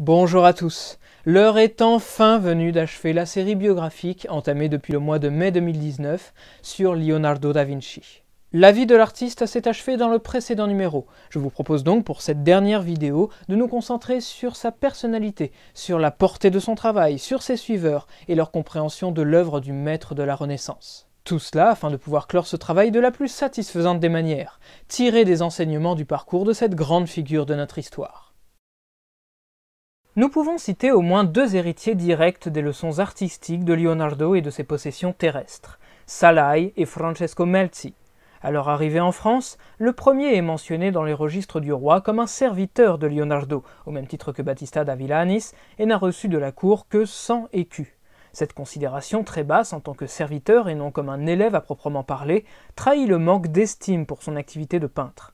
Bonjour à tous. L'heure est enfin venue d'achever la série biographique entamée depuis le mois de mai 2019 sur Leonardo da Vinci. La vie de l'artiste s'est achevée dans le précédent numéro. Je vous propose donc pour cette dernière vidéo de nous concentrer sur sa personnalité, sur la portée de son travail, sur ses suiveurs et leur compréhension de l'œuvre du maître de la Renaissance. Tout cela afin de pouvoir clore ce travail de la plus satisfaisante des manières, tirer des enseignements du parcours de cette grande figure de notre histoire. Nous pouvons citer au moins deux héritiers directs des leçons artistiques de Leonardo et de ses possessions terrestres, Salai et Francesco Melzi. À leur arrivée en France, le premier est mentionné dans les registres du roi comme un serviteur de Leonardo, au même titre que Battista da Villanis, et n'a reçu de la cour que 100 écus. Cette considération très basse en tant que serviteur et non comme un élève à proprement parler trahit le manque d'estime pour son activité de peintre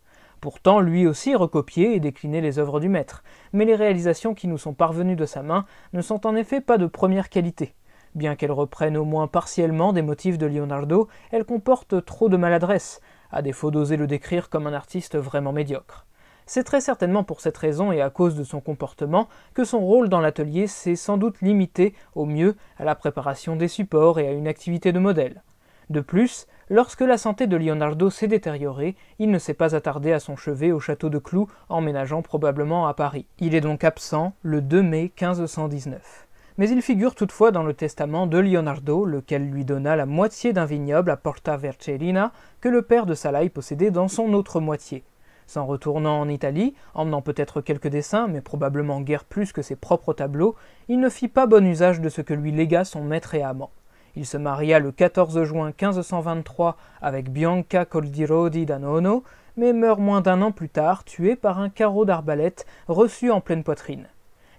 pourtant lui aussi recopier et décliner les œuvres du maître, mais les réalisations qui nous sont parvenues de sa main ne sont en effet pas de première qualité. Bien qu'elles reprennent au moins partiellement des motifs de Leonardo, elles comportent trop de maladresse, à défaut d'oser le décrire comme un artiste vraiment médiocre. C'est très certainement pour cette raison et à cause de son comportement que son rôle dans l'atelier s'est sans doute limité, au mieux, à la préparation des supports et à une activité de modèle. De plus, Lorsque la santé de Leonardo s'est détériorée, il ne s'est pas attardé à son chevet au château de Clou, emménageant probablement à Paris. Il est donc absent le 2 mai 1519. Mais il figure toutefois dans le testament de Leonardo, lequel lui donna la moitié d'un vignoble à Porta Vercellina, que le père de Salai possédait dans son autre moitié. S'en retournant en Italie, emmenant peut-être quelques dessins, mais probablement guère plus que ses propres tableaux, il ne fit pas bon usage de ce que lui légua son maître et amant. Il se maria le 14 juin 1523 avec Bianca Coldirodi d'Anono, mais meurt moins d'un an plus tard, tué par un carreau d'arbalète reçu en pleine poitrine.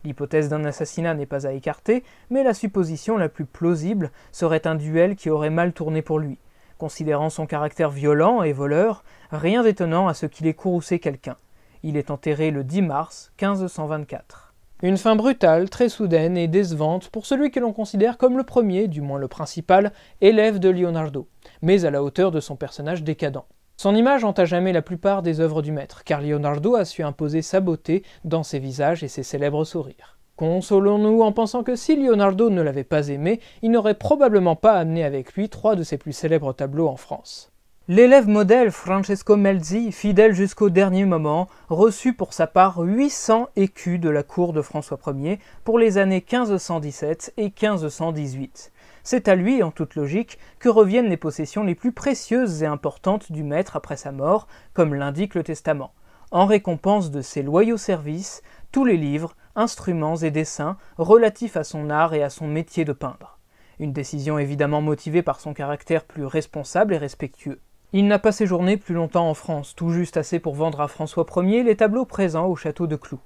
L'hypothèse d'un assassinat n'est pas à écarter, mais la supposition la plus plausible serait un duel qui aurait mal tourné pour lui. Considérant son caractère violent et voleur, rien d'étonnant à ce qu'il ait courroucé quelqu'un. Il est enterré le 10 mars 1524. Une fin brutale, très soudaine et décevante pour celui que l'on considère comme le premier, du moins le principal, élève de Leonardo, mais à la hauteur de son personnage décadent. Son image hante jamais la plupart des œuvres du maître, car Leonardo a su imposer sa beauté dans ses visages et ses célèbres sourires. Consolons-nous en pensant que si Leonardo ne l'avait pas aimé, il n'aurait probablement pas amené avec lui trois de ses plus célèbres tableaux en France. L'élève modèle Francesco Melzi, fidèle jusqu'au dernier moment, reçut pour sa part 800 écus de la cour de François Ier pour les années 1517 et 1518. C'est à lui, en toute logique, que reviennent les possessions les plus précieuses et importantes du maître après sa mort, comme l'indique le testament. En récompense de ses loyaux services, tous les livres, instruments et dessins relatifs à son art et à son métier de peindre. Une décision évidemment motivée par son caractère plus responsable et respectueux. Il n'a pas séjourné plus longtemps en France, tout juste assez pour vendre à François Ier les tableaux présents au château de Clou.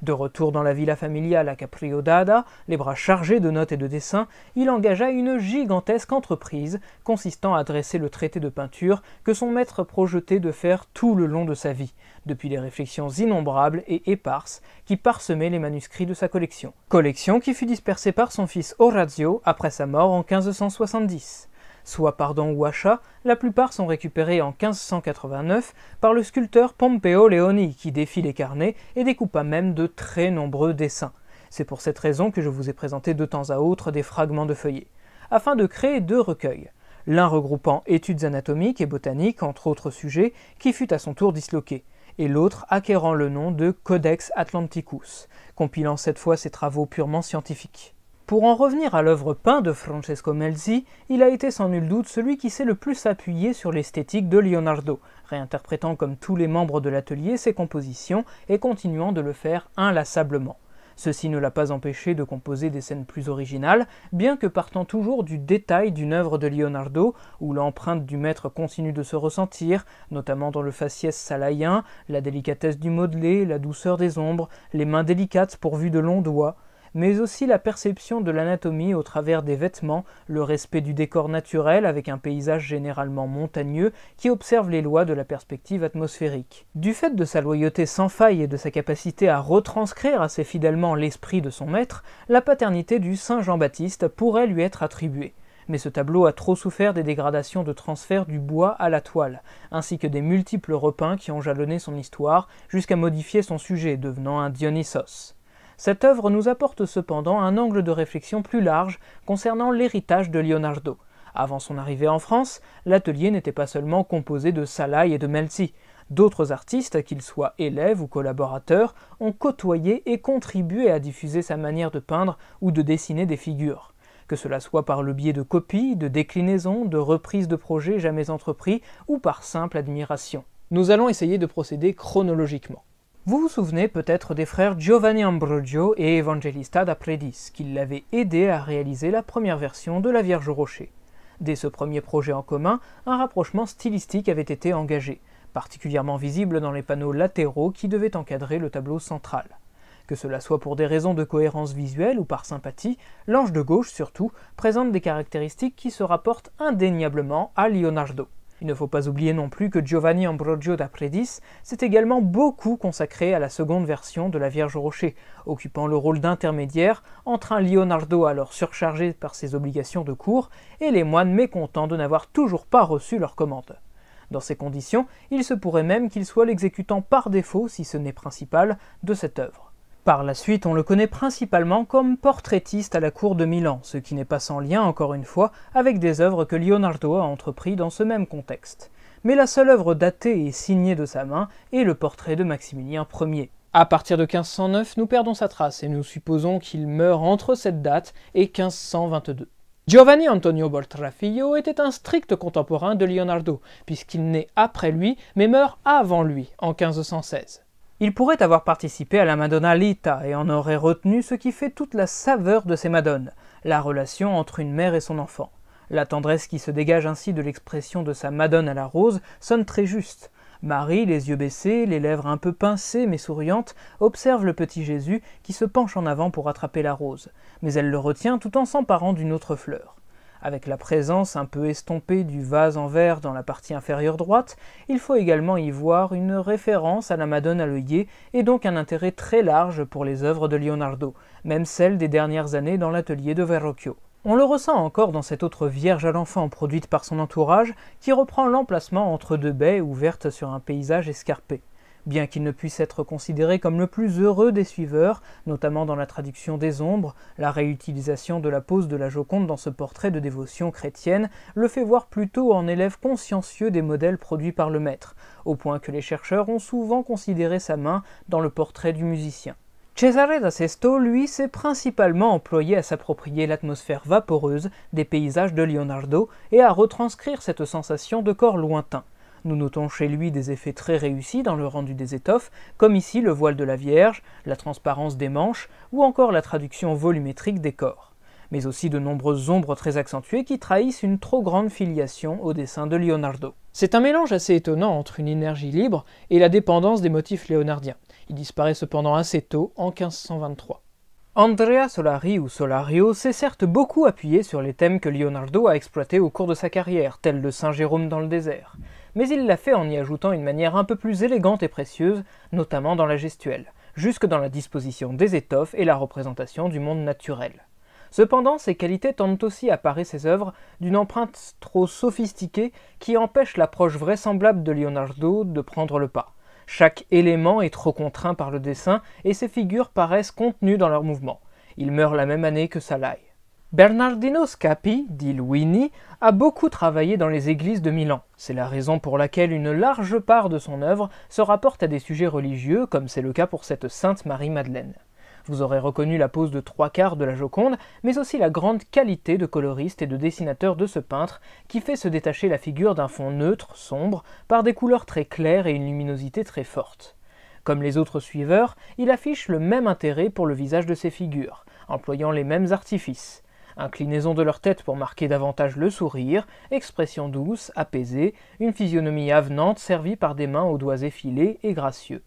De retour dans la villa familiale à Capriodada, les bras chargés de notes et de dessins, il engagea une gigantesque entreprise consistant à dresser le traité de peinture que son maître projetait de faire tout le long de sa vie, depuis les réflexions innombrables et éparses qui parsemaient les manuscrits de sa collection. Collection qui fut dispersée par son fils Orazio après sa mort en 1570 soit pardon ou achat, la plupart sont récupérés en 1589 par le sculpteur Pompeo Leoni qui défie les carnets et découpa même de très nombreux dessins. C'est pour cette raison que je vous ai présenté de temps à autre des fragments de feuillets, afin de créer deux recueils, l'un regroupant études anatomiques et botaniques, entre autres sujets, qui fut à son tour disloqué, et l'autre acquérant le nom de Codex Atlanticus, compilant cette fois ses travaux purement scientifiques. Pour en revenir à l'œuvre peinte de Francesco Melzi, il a été sans nul doute celui qui s'est le plus appuyé sur l'esthétique de Leonardo, réinterprétant comme tous les membres de l'atelier ses compositions et continuant de le faire inlassablement. Ceci ne l'a pas empêché de composer des scènes plus originales, bien que partant toujours du détail d'une œuvre de Leonardo, où l'empreinte du maître continue de se ressentir, notamment dans le faciès salayen, la délicatesse du modelé, la douceur des ombres, les mains délicates pourvues de longs doigts, mais aussi la perception de l'anatomie au travers des vêtements, le respect du décor naturel avec un paysage généralement montagneux qui observe les lois de la perspective atmosphérique. Du fait de sa loyauté sans faille et de sa capacité à retranscrire assez fidèlement l'esprit de son maître, la paternité du Saint Jean-Baptiste pourrait lui être attribuée mais ce tableau a trop souffert des dégradations de transfert du bois à la toile, ainsi que des multiples repeints qui ont jalonné son histoire jusqu'à modifier son sujet, devenant un Dionysos. Cette œuvre nous apporte cependant un angle de réflexion plus large concernant l'héritage de Leonardo. Avant son arrivée en France, l'atelier n'était pas seulement composé de Salai et de Melzi. D'autres artistes, qu'ils soient élèves ou collaborateurs, ont côtoyé et contribué à diffuser sa manière de peindre ou de dessiner des figures. Que cela soit par le biais de copies, de déclinaisons, de reprises de projets jamais entrepris ou par simple admiration. Nous allons essayer de procéder chronologiquement. Vous vous souvenez peut-être des frères Giovanni Ambrogio et Evangelista da Predis, qui l'avaient aidé à réaliser la première version de La Vierge au Rocher. Dès ce premier projet en commun, un rapprochement stylistique avait été engagé, particulièrement visible dans les panneaux latéraux qui devaient encadrer le tableau central. Que cela soit pour des raisons de cohérence visuelle ou par sympathie, l'ange de gauche surtout présente des caractéristiques qui se rapportent indéniablement à Leonardo. Il ne faut pas oublier non plus que Giovanni Ambrogio da Predis s'est également beaucoup consacré à la seconde version de la Vierge au Rocher, occupant le rôle d'intermédiaire entre un Leonardo alors surchargé par ses obligations de cours et les moines mécontents de n'avoir toujours pas reçu leur commande. Dans ces conditions, il se pourrait même qu'il soit l'exécutant par défaut, si ce n'est principal, de cette œuvre. Par la suite, on le connaît principalement comme portraitiste à la cour de Milan, ce qui n'est pas sans lien, encore une fois, avec des œuvres que Leonardo a entrepris dans ce même contexte. Mais la seule œuvre datée et signée de sa main est le portrait de Maximilien Ier. À partir de 1509, nous perdons sa trace et nous supposons qu'il meurt entre cette date et 1522. Giovanni Antonio Boltraffio était un strict contemporain de Leonardo, puisqu'il naît après lui, mais meurt avant lui, en 1516. Il pourrait avoir participé à la Madonna Lita et en aurait retenu ce qui fait toute la saveur de ces madones, la relation entre une mère et son enfant. La tendresse qui se dégage ainsi de l'expression de sa madone à la rose sonne très juste. Marie, les yeux baissés, les lèvres un peu pincées mais souriantes, observe le petit Jésus qui se penche en avant pour attraper la rose, mais elle le retient tout en s'emparant d'une autre fleur. Avec la présence un peu estompée du vase en verre dans la partie inférieure droite, il faut également y voir une référence à la Madone à l'œillet et donc un intérêt très large pour les œuvres de Leonardo, même celles des dernières années dans l'atelier de Verrocchio. On le ressent encore dans cette autre Vierge à l'enfant produite par son entourage, qui reprend l'emplacement entre deux baies ouvertes sur un paysage escarpé. Bien qu'il ne puisse être considéré comme le plus heureux des suiveurs, notamment dans la traduction des ombres, la réutilisation de la pose de la Joconde dans ce portrait de dévotion chrétienne le fait voir plutôt en élève consciencieux des modèles produits par le maître, au point que les chercheurs ont souvent considéré sa main dans le portrait du musicien. Cesare da lui, s'est principalement employé à s'approprier l'atmosphère vaporeuse des paysages de Leonardo et à retranscrire cette sensation de corps lointain. Nous notons chez lui des effets très réussis dans le rendu des étoffes, comme ici le voile de la Vierge, la transparence des manches ou encore la traduction volumétrique des corps mais aussi de nombreuses ombres très accentuées qui trahissent une trop grande filiation au dessin de Leonardo. C'est un mélange assez étonnant entre une énergie libre et la dépendance des motifs léonardiens. Il disparaît cependant assez tôt, en 1523. Andrea Solari ou Solario s'est certes beaucoup appuyé sur les thèmes que Leonardo a exploités au cours de sa carrière, tels le Saint Jérôme dans le désert mais il l'a fait en y ajoutant une manière un peu plus élégante et précieuse, notamment dans la gestuelle, jusque dans la disposition des étoffes et la représentation du monde naturel. Cependant, ces qualités tendent aussi à parer ses œuvres d'une empreinte trop sophistiquée qui empêche l'approche vraisemblable de Leonardo de prendre le pas. Chaque élément est trop contraint par le dessin et ses figures paraissent contenues dans leur mouvement. Il meurt la même année que Salai. Bernardino Scappi, dit Luini, a beaucoup travaillé dans les églises de Milan. C'est la raison pour laquelle une large part de son œuvre se rapporte à des sujets religieux, comme c'est le cas pour cette sainte Marie-Madeleine. Vous aurez reconnu la pose de trois quarts de la Joconde, mais aussi la grande qualité de coloriste et de dessinateur de ce peintre, qui fait se détacher la figure d'un fond neutre, sombre, par des couleurs très claires et une luminosité très forte. Comme les autres suiveurs, il affiche le même intérêt pour le visage de ses figures, employant les mêmes artifices inclinaison de leur tête pour marquer davantage le sourire, expression douce, apaisée, une physionomie avenante servie par des mains aux doigts effilés et gracieux.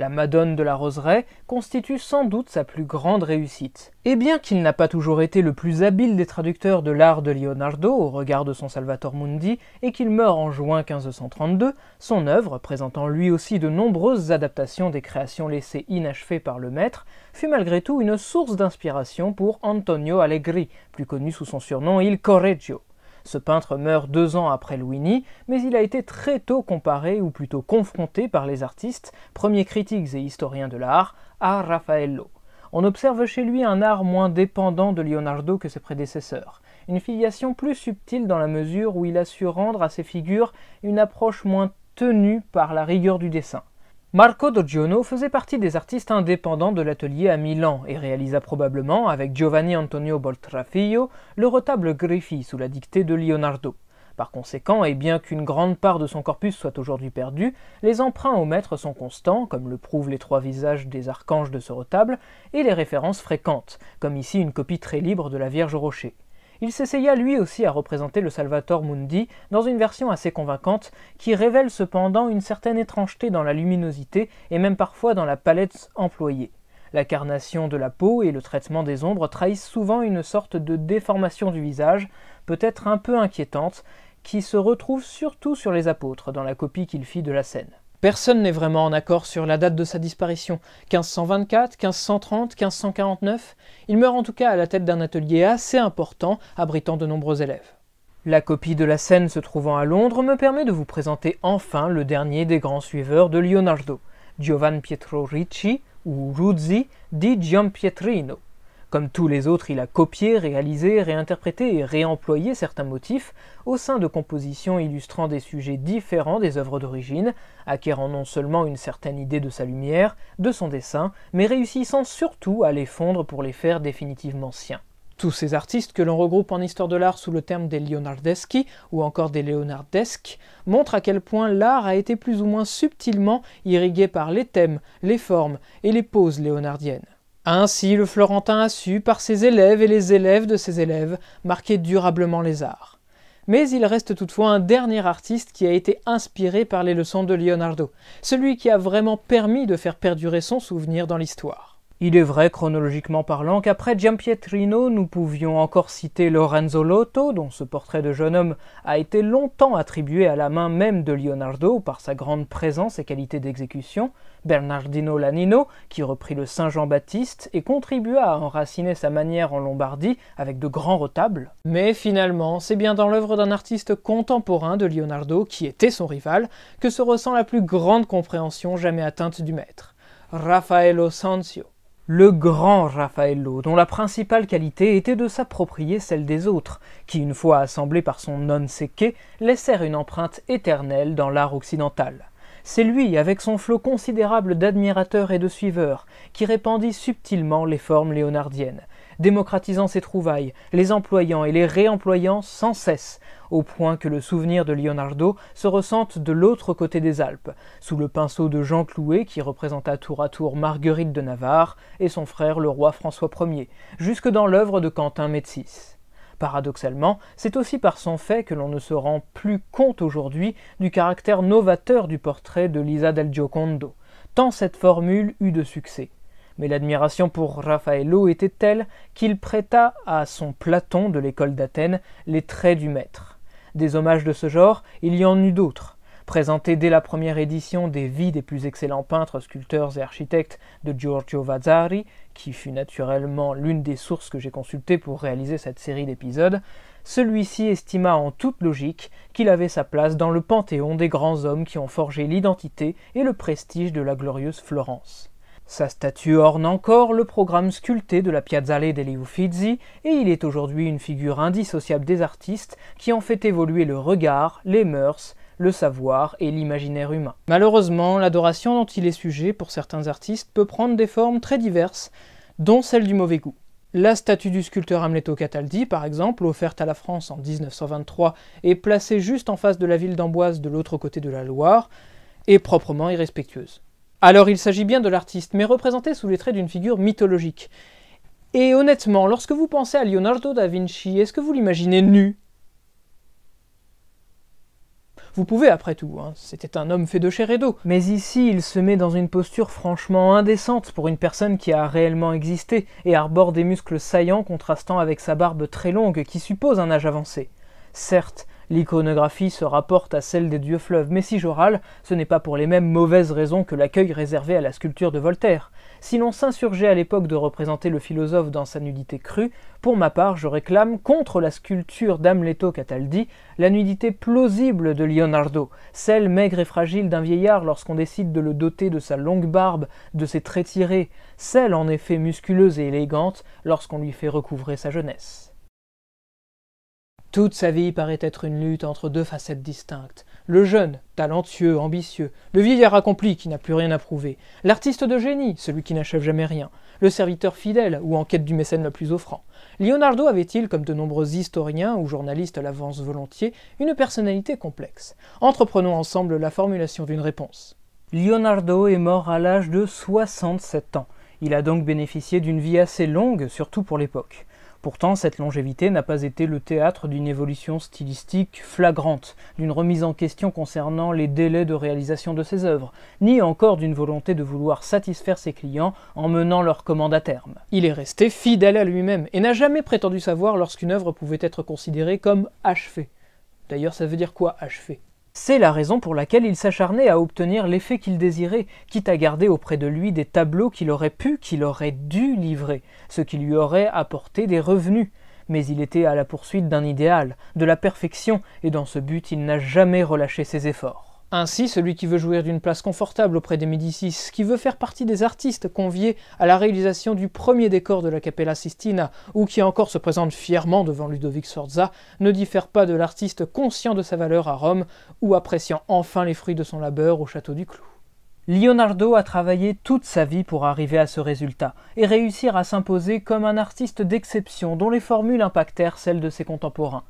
La Madone de la Roseraie constitue sans doute sa plus grande réussite. Et bien qu'il n'a pas toujours été le plus habile des traducteurs de l'art de Leonardo au regard de son Salvator Mundi et qu'il meurt en juin 1532, son œuvre, présentant lui aussi de nombreuses adaptations des créations laissées inachevées par le maître, fut malgré tout une source d'inspiration pour Antonio Allegri, plus connu sous son surnom Il Correggio. Ce peintre meurt deux ans après Luini, mais il a été très tôt comparé, ou plutôt confronté par les artistes, premiers critiques et historiens de l'art, à Raffaello. On observe chez lui un art moins dépendant de Leonardo que ses prédécesseurs, une filiation plus subtile dans la mesure où il a su rendre à ses figures une approche moins tenue par la rigueur du dessin. Marco Doggiono faisait partie des artistes indépendants de l'atelier à Milan et réalisa probablement, avec Giovanni Antonio Boltraffio, le retable Griffi sous la dictée de Leonardo. Par conséquent, et bien qu'une grande part de son corpus soit aujourd'hui perdue, les emprunts au maître sont constants, comme le prouvent les trois visages des archanges de ce retable, et les références fréquentes, comme ici une copie très libre de la Vierge au rocher il s'essaya lui aussi à représenter le Salvator Mundi dans une version assez convaincante, qui révèle cependant une certaine étrangeté dans la luminosité et même parfois dans la palette employée. La carnation de la peau et le traitement des ombres trahissent souvent une sorte de déformation du visage, peut-être un peu inquiétante, qui se retrouve surtout sur les apôtres dans la copie qu'il fit de la scène. Personne n'est vraiment en accord sur la date de sa disparition, 1524, 1530, 1549. Il meurt en tout cas à la tête d'un atelier assez important, abritant de nombreux élèves. La copie de la scène se trouvant à Londres me permet de vous présenter enfin le dernier des grands suiveurs de Leonardo, Giovanni Pietro Ricci, ou Ruzzi di Pietrino. Comme tous les autres, il a copié, réalisé, réinterprété et réemployé certains motifs au sein de compositions illustrant des sujets différents des œuvres d'origine, acquérant non seulement une certaine idée de sa lumière, de son dessin, mais réussissant surtout à les fondre pour les faire définitivement siens. Tous ces artistes que l'on regroupe en histoire de l'art sous le terme des Leonardeschi ou encore des Leonardesques montrent à quel point l'art a été plus ou moins subtilement irrigué par les thèmes, les formes et les poses léonardiennes. Ainsi, le Florentin a su, par ses élèves et les élèves de ses élèves, marquer durablement les arts. Mais il reste toutefois un dernier artiste qui a été inspiré par les leçons de Leonardo, celui qui a vraiment permis de faire perdurer son souvenir dans l'histoire. Il est vrai, chronologiquement parlant, qu'après Giampietrino, nous pouvions encore citer Lorenzo Lotto, dont ce portrait de jeune homme a été longtemps attribué à la main même de Leonardo par sa grande présence et qualité d'exécution, Bernardino Lanino, qui reprit le Saint Jean-Baptiste et contribua à enraciner sa manière en Lombardie avec de grands retables. Mais finalement, c'est bien dans l'œuvre d'un artiste contemporain de Leonardo, qui était son rival, que se ressent la plus grande compréhension jamais atteinte du maître, Raffaello Sanzio le grand Raffaello, dont la principale qualité était de s'approprier celle des autres, qui, une fois assemblés par son non séqué, laissèrent une empreinte éternelle dans l'art occidental. C'est lui, avec son flot considérable d'admirateurs et de suiveurs, qui répandit subtilement les formes léonardiennes, démocratisant ses trouvailles, les employant et les réemployant sans cesse, au point que le souvenir de Leonardo se ressente de l'autre côté des Alpes, sous le pinceau de Jean Clouet qui représenta tour à tour Marguerite de Navarre et son frère le roi François Ier, jusque dans l'œuvre de Quentin Métis. Paradoxalement, c'est aussi par son fait que l'on ne se rend plus compte aujourd'hui du caractère novateur du portrait de Lisa del Giocondo, tant cette formule eut de succès mais l'admiration pour Raffaello était telle qu'il prêta à son Platon de l'école d'Athènes les traits du maître. Des hommages de ce genre, il y en eut d'autres. Présenté dès la première édition des vies des plus excellents peintres, sculpteurs et architectes de Giorgio Vazzari, qui fut naturellement l'une des sources que j'ai consultées pour réaliser cette série d'épisodes, celui-ci estima en toute logique qu'il avait sa place dans le panthéon des grands hommes qui ont forgé l'identité et le prestige de la glorieuse Florence. Sa statue orne encore le programme sculpté de la Piazzale degli Uffizi et il est aujourd'hui une figure indissociable des artistes qui ont fait évoluer le regard, les mœurs, le savoir et l'imaginaire humain. Malheureusement, l'adoration dont il est sujet pour certains artistes peut prendre des formes très diverses, dont celle du mauvais goût. La statue du sculpteur Amleto Cataldi, par exemple, offerte à la France en 1923 et placée juste en face de la ville d'Amboise de l'autre côté de la Loire, est proprement irrespectueuse. Alors il s'agit bien de l'artiste, mais représenté sous les traits d'une figure mythologique. Et honnêtement, lorsque vous pensez à Leonardo da Vinci, est-ce que vous l'imaginez nu vous pouvez après tout, hein, c'était un homme fait de chair et d'eau. Mais ici, il se met dans une posture franchement indécente pour une personne qui a réellement existé et arbore des muscles saillants contrastant avec sa barbe très longue qui suppose un âge avancé. Certes, L'iconographie se rapporte à celle des dieux fleuves, mais si je ce n'est pas pour les mêmes mauvaises raisons que l'accueil réservé à la sculpture de Voltaire. Si l'on s'insurgeait à l'époque de représenter le philosophe dans sa nudité crue, pour ma part, je réclame, contre la sculpture d'Amleto Cataldi, la nudité plausible de Leonardo, celle maigre et fragile d'un vieillard lorsqu'on décide de le doter de sa longue barbe, de ses traits tirés, celle en effet musculeuse et élégante lorsqu'on lui fait recouvrer sa jeunesse. Toute sa vie paraît être une lutte entre deux facettes distinctes. Le jeune, talentueux, ambitieux, le vieillard accompli qui n'a plus rien à prouver, l'artiste de génie, celui qui n'achève jamais rien, le serviteur fidèle ou en quête du mécène le plus offrant. Leonardo avait-il, comme de nombreux historiens ou journalistes l'avancent volontiers, une personnalité complexe Entreprenons ensemble la formulation d'une réponse. Leonardo est mort à l'âge de 67 ans. Il a donc bénéficié d'une vie assez longue, surtout pour l'époque. Pourtant, cette longévité n'a pas été le théâtre d'une évolution stylistique flagrante, d'une remise en question concernant les délais de réalisation de ses œuvres, ni encore d'une volonté de vouloir satisfaire ses clients en menant leurs commandes à terme. Il est resté fidèle à lui-même et n'a jamais prétendu savoir lorsqu'une œuvre pouvait être considérée comme achevée. D'ailleurs, ça veut dire quoi achevée » C'est la raison pour laquelle il s'acharnait à obtenir l'effet qu'il désirait, quitte à garder auprès de lui des tableaux qu'il aurait pu, qu'il aurait dû livrer, ce qui lui aurait apporté des revenus. Mais il était à la poursuite d'un idéal, de la perfection, et dans ce but il n'a jamais relâché ses efforts. Ainsi, celui qui veut jouir d'une place confortable auprès des Médicis, qui veut faire partie des artistes conviés à la réalisation du premier décor de la Capella Sistina, ou qui encore se présente fièrement devant Ludovic Sforza, ne diffère pas de l'artiste conscient de sa valeur à Rome, ou appréciant enfin les fruits de son labeur au château du Clou. Leonardo a travaillé toute sa vie pour arriver à ce résultat et réussir à s'imposer comme un artiste d'exception dont les formules impactèrent celles de ses contemporains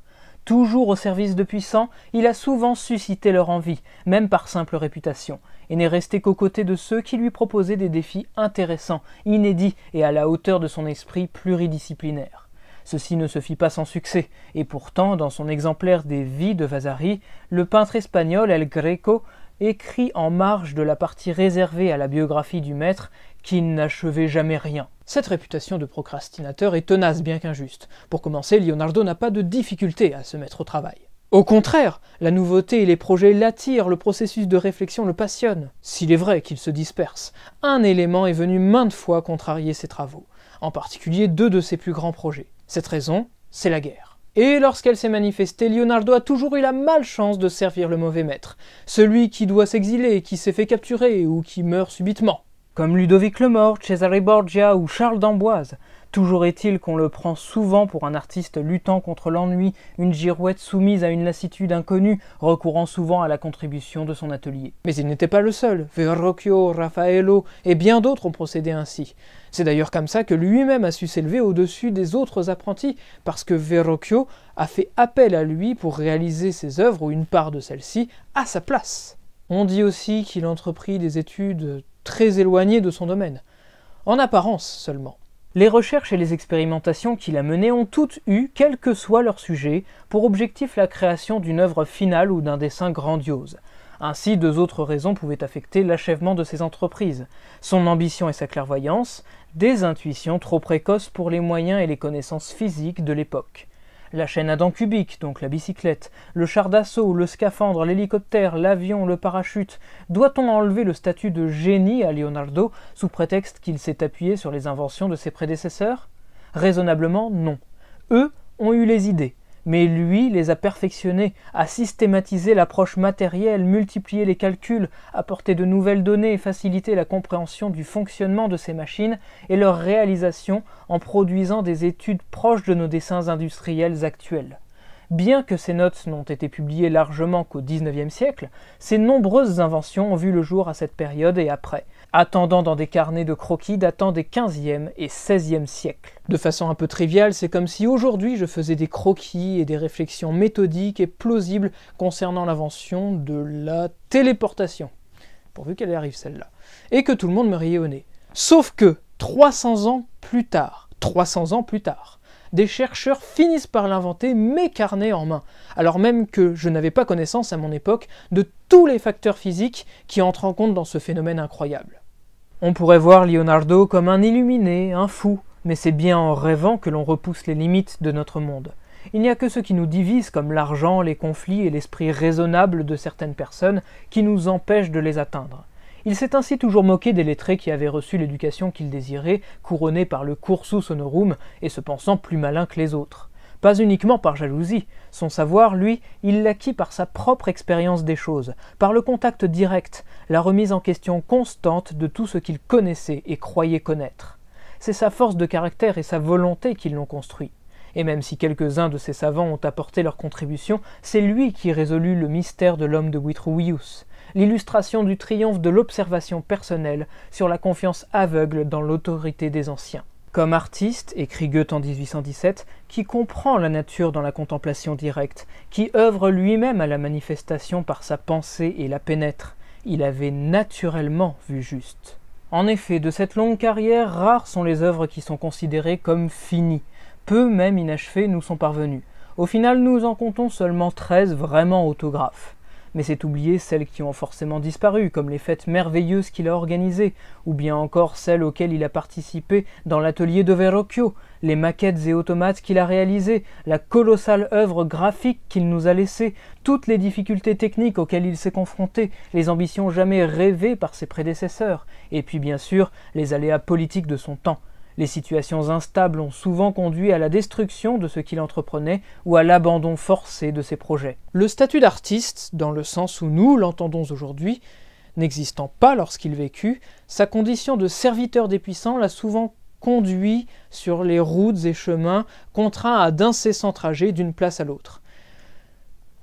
toujours au service de puissants, il a souvent suscité leur envie, même par simple réputation, et n'est resté qu'aux côtés de ceux qui lui proposaient des défis intéressants, inédits et à la hauteur de son esprit pluridisciplinaire. Ceci ne se fit pas sans succès, et pourtant, dans son exemplaire des Vies de Vasari, le peintre espagnol El Greco écrit en marge de la partie réservée à la biographie du maître qu'il n'achevait jamais rien. Cette réputation de procrastinateur est tenace bien qu'injuste. Pour commencer, Leonardo n'a pas de difficulté à se mettre au travail. Au contraire, la nouveauté et les projets l'attirent, le processus de réflexion le passionne. S'il est vrai qu'il se disperse, un élément est venu maintes fois contrarier ses travaux, en particulier deux de ses plus grands projets. Cette raison, c'est la guerre. Et lorsqu'elle s'est manifestée, Leonardo a toujours eu la malchance de servir le mauvais maître, celui qui doit s'exiler, qui s'est fait capturer ou qui meurt subitement. Comme Ludovic Lemort, Cesare Borgia ou Charles d'Amboise, toujours est-il qu'on le prend souvent pour un artiste luttant contre l'ennui, une girouette soumise à une lassitude inconnue, recourant souvent à la contribution de son atelier. Mais il n'était pas le seul. Verrocchio, Raffaello et bien d'autres ont procédé ainsi. C'est d'ailleurs comme ça que lui-même a su s'élever au-dessus des autres apprentis, parce que Verrocchio a fait appel à lui pour réaliser ses œuvres ou une part de celles-ci à sa place. On dit aussi qu'il entreprit des études très éloigné de son domaine, en apparence seulement. Les recherches et les expérimentations qu'il a menées ont toutes eu, quel que soit leur sujet, pour objectif la création d'une œuvre finale ou d'un dessin grandiose. Ainsi, deux autres raisons pouvaient affecter l'achèvement de ses entreprises. Son ambition et sa clairvoyance, des intuitions trop précoces pour les moyens et les connaissances physiques de l'époque la chaîne à dents cubiques, donc la bicyclette, le char d'assaut, le scaphandre, l'hélicoptère, l'avion, le parachute. Doit-on enlever le statut de génie à Leonardo sous prétexte qu'il s'est appuyé sur les inventions de ses prédécesseurs Raisonnablement, non. Eux ont eu les idées, mais lui les a perfectionnés, a systématisé l'approche matérielle, multiplié les calculs, apporté de nouvelles données et facilité la compréhension du fonctionnement de ces machines et leur réalisation en produisant des études proches de nos dessins industriels actuels. Bien que ces notes n'ont été publiées largement qu'au XIXe siècle, ces nombreuses inventions ont vu le jour à cette période et après, attendant dans des carnets de croquis datant des 15e et 16e siècles. De façon un peu triviale, c'est comme si aujourd'hui je faisais des croquis et des réflexions méthodiques et plausibles concernant l'invention de la téléportation. Pourvu qu'elle arrive celle-là. Et que tout le monde me riait au nez. Sauf que, 300 ans plus tard, 300 ans plus tard, des chercheurs finissent par l'inventer mes carnets en main, alors même que je n'avais pas connaissance à mon époque de tous les facteurs physiques qui entrent en compte dans ce phénomène incroyable. On pourrait voir Leonardo comme un illuminé, un fou, mais c'est bien en rêvant que l'on repousse les limites de notre monde. Il n'y a que ce qui nous divise, comme l'argent, les conflits et l'esprit raisonnable de certaines personnes, qui nous empêchent de les atteindre. Il s'est ainsi toujours moqué des lettrés qui avaient reçu l'éducation qu'il désirait, couronnés par le cursus honorum et se pensant plus malins que les autres pas uniquement par jalousie. Son savoir, lui, il l'acquit par sa propre expérience des choses, par le contact direct, la remise en question constante de tout ce qu'il connaissait et croyait connaître. C'est sa force de caractère et sa volonté qui l'ont construit. Et même si quelques-uns de ses savants ont apporté leur contribution, c'est lui qui résolut le mystère de l'homme de Witruwius, l'illustration du triomphe de l'observation personnelle sur la confiance aveugle dans l'autorité des anciens. Comme artiste, écrit Goethe en 1817, qui comprend la nature dans la contemplation directe, qui œuvre lui-même à la manifestation par sa pensée et la pénètre, il avait naturellement vu juste. En effet, de cette longue carrière, rares sont les œuvres qui sont considérées comme finies. Peu même inachevées nous sont parvenues. Au final, nous en comptons seulement 13 vraiment autographes mais c'est oublier celles qui ont forcément disparu, comme les fêtes merveilleuses qu'il a organisées, ou bien encore celles auxquelles il a participé dans l'atelier de Verrocchio, les maquettes et automates qu'il a réalisées, la colossale œuvre graphique qu'il nous a laissée, toutes les difficultés techniques auxquelles il s'est confronté, les ambitions jamais rêvées par ses prédécesseurs, et puis bien sûr les aléas politiques de son temps les situations instables ont souvent conduit à la destruction de ce qu'il entreprenait ou à l'abandon forcé de ses projets. Le statut d'artiste, dans le sens où nous l'entendons aujourd'hui, n'existant pas lorsqu'il vécut, sa condition de serviteur des puissants l'a souvent conduit sur les routes et chemins, contraint à d'incessants trajets d'une place à l'autre.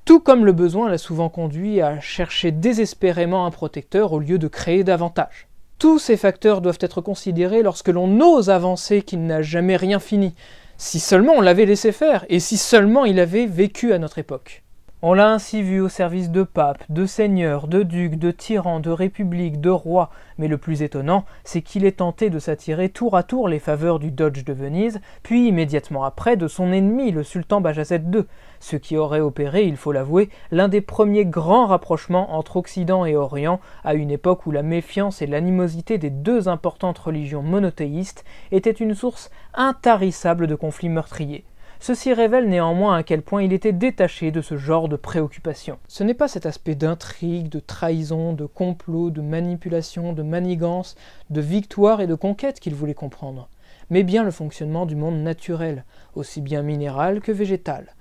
Tout comme le besoin l'a souvent conduit à chercher désespérément un protecteur au lieu de créer davantage. Tous ces facteurs doivent être considérés lorsque l'on ose avancer qu'il n'a jamais rien fini, si seulement on l'avait laissé faire, et si seulement il avait vécu à notre époque. On l'a ainsi vu au service de papes, de seigneurs, de ducs, de tyrans, de républiques, de rois, mais le plus étonnant, c'est qu'il est tenté de s'attirer tour à tour les faveurs du Doge de Venise, puis immédiatement après de son ennemi, le sultan Bajazet II, ce qui aurait opéré, il faut l'avouer, l'un des premiers grands rapprochements entre Occident et Orient, à une époque où la méfiance et l'animosité des deux importantes religions monothéistes étaient une source intarissable de conflits meurtriers. Ceci révèle néanmoins à quel point il était détaché de ce genre de préoccupation. Ce n'est pas cet aspect d'intrigue, de trahison, de complot, de manipulation, de manigance, de victoire et de conquête qu'il voulait comprendre, mais bien le fonctionnement du monde naturel, aussi bien minéral que végétal,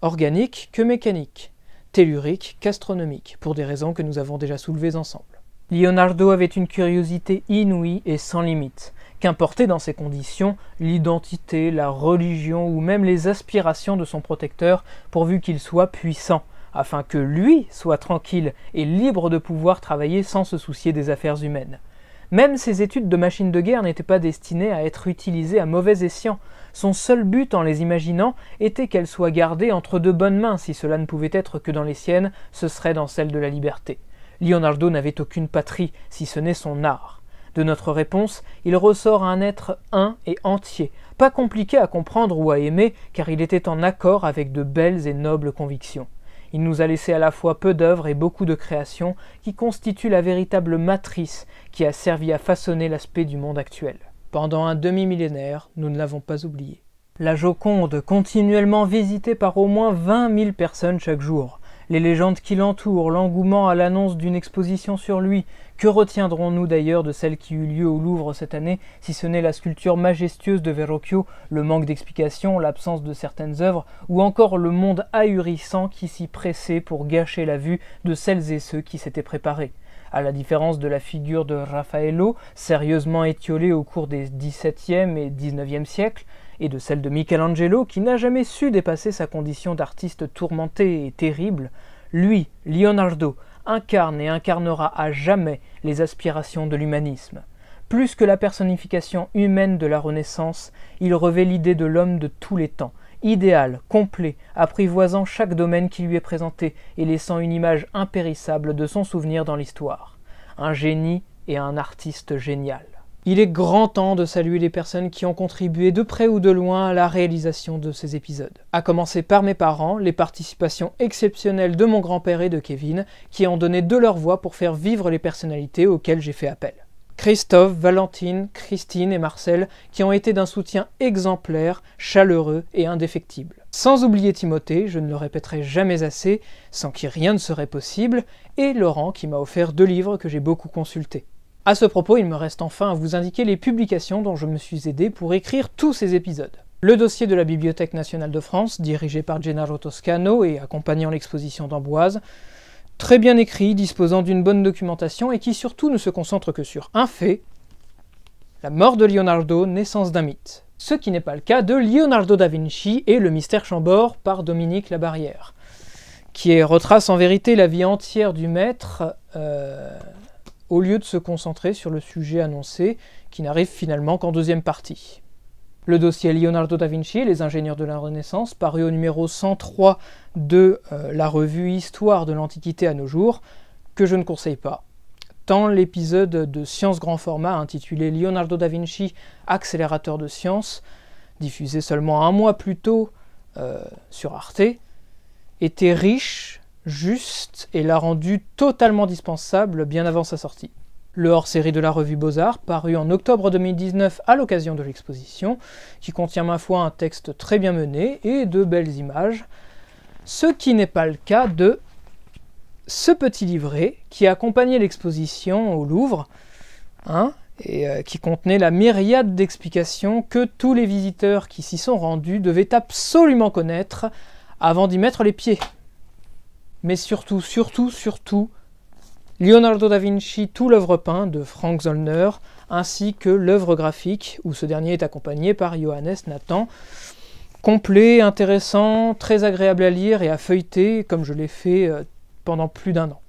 organique que mécanique, tellurique qu'astronomique, pour des raisons que nous avons déjà soulevées ensemble. Leonardo avait une curiosité inouïe et sans limite qu'importait dans ces conditions l'identité, la religion ou même les aspirations de son protecteur, pourvu qu'il soit puissant, afin que lui soit tranquille et libre de pouvoir travailler sans se soucier des affaires humaines. Même ses études de machines de guerre n'étaient pas destinées à être utilisées à mauvais escient. Son seul but en les imaginant était qu'elles soient gardées entre de bonnes mains, si cela ne pouvait être que dans les siennes, ce serait dans celle de la liberté. Leonardo n'avait aucune patrie, si ce n'est son art. De notre réponse, il ressort un être un et entier, pas compliqué à comprendre ou à aimer, car il était en accord avec de belles et nobles convictions. Il nous a laissé à la fois peu d'œuvres et beaucoup de créations qui constituent la véritable matrice qui a servi à façonner l'aspect du monde actuel. Pendant un demi-millénaire, nous ne l'avons pas oublié. La Joconde, continuellement visitée par au moins 20 000 personnes chaque jour, les légendes qui l'entourent, l'engouement à l'annonce d'une exposition sur lui. Que retiendrons-nous d'ailleurs de celle qui eut lieu au Louvre cette année, si ce n'est la sculpture majestueuse de Verrocchio, le manque d'explications, l'absence de certaines œuvres, ou encore le monde ahurissant qui s'y pressait pour gâcher la vue de celles et ceux qui s'étaient préparés à la différence de la figure de Raffaello, sérieusement étiolée au cours des XVIIe et XIXe siècles, et de celle de Michelangelo qui n'a jamais su dépasser sa condition d'artiste tourmenté et terrible, lui, Leonardo, incarne et incarnera à jamais les aspirations de l'humanisme. Plus que la personnification humaine de la Renaissance, il revêt l'idée de l'homme de tous les temps, idéal, complet, apprivoisant chaque domaine qui lui est présenté et laissant une image impérissable de son souvenir dans l'histoire. Un génie et un artiste génial. Il est grand temps de saluer les personnes qui ont contribué de près ou de loin à la réalisation de ces épisodes. A commencer par mes parents, les participations exceptionnelles de mon grand-père et de Kevin, qui ont donné de leur voix pour faire vivre les personnalités auxquelles j'ai fait appel. Christophe, Valentine, Christine et Marcel, qui ont été d'un soutien exemplaire, chaleureux et indéfectible. Sans oublier Timothée, je ne le répéterai jamais assez, sans qui rien ne serait possible, et Laurent qui m'a offert deux livres que j'ai beaucoup consultés. À ce propos, il me reste enfin à vous indiquer les publications dont je me suis aidé pour écrire tous ces épisodes. Le dossier de la Bibliothèque nationale de France, dirigé par Gennaro Toscano et accompagnant l'exposition d'Amboise, très bien écrit, disposant d'une bonne documentation et qui surtout ne se concentre que sur un fait, la mort de Leonardo, naissance d'un mythe. Ce qui n'est pas le cas de Leonardo da Vinci et Le mystère Chambord par Dominique Labarrière, qui retrace en vérité la vie entière du maître, euh, au lieu de se concentrer sur le sujet annoncé, qui n'arrive finalement qu'en deuxième partie. Le dossier Leonardo da Vinci et les ingénieurs de la Renaissance, paru au numéro 103 de euh, la revue Histoire de l'Antiquité à nos jours, que je ne conseille pas. Tant l'épisode de Science Grand Format intitulé Leonardo da Vinci, accélérateur de science, diffusé seulement un mois plus tôt euh, sur Arte, était riche juste et l'a rendu totalement dispensable bien avant sa sortie. Le hors-série de la revue Beaux-Arts, paru en octobre 2019 à l'occasion de l'exposition, qui contient ma foi un texte très bien mené et de belles images, ce qui n'est pas le cas de ce petit livret qui accompagnait l'exposition au Louvre, hein, et euh, qui contenait la myriade d'explications que tous les visiteurs qui s'y sont rendus devaient absolument connaître avant d'y mettre les pieds mais surtout, surtout, surtout, Leonardo da Vinci, tout l'œuvre peint de Frank Zollner, ainsi que l'œuvre graphique, où ce dernier est accompagné par Johannes Nathan. Complet, intéressant, très agréable à lire et à feuilleter, comme je l'ai fait euh, pendant plus d'un an.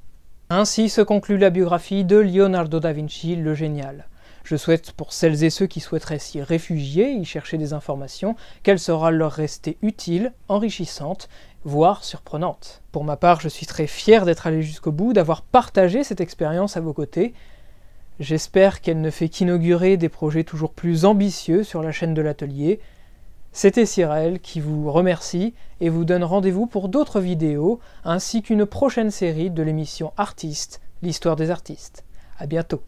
Ainsi se conclut la biographie de Leonardo da Vinci, le génial. Je souhaite pour celles et ceux qui souhaiteraient s'y réfugier, y chercher des informations, qu'elle sera leur restée utile, enrichissante voire surprenante. Pour ma part, je suis très fier d'être allé jusqu'au bout, d'avoir partagé cette expérience à vos côtés. J'espère qu'elle ne fait qu'inaugurer des projets toujours plus ambitieux sur la chaîne de l'atelier. C'était Cyril qui vous remercie et vous donne rendez-vous pour d'autres vidéos ainsi qu'une prochaine série de l'émission Artistes, l'histoire des artistes. A bientôt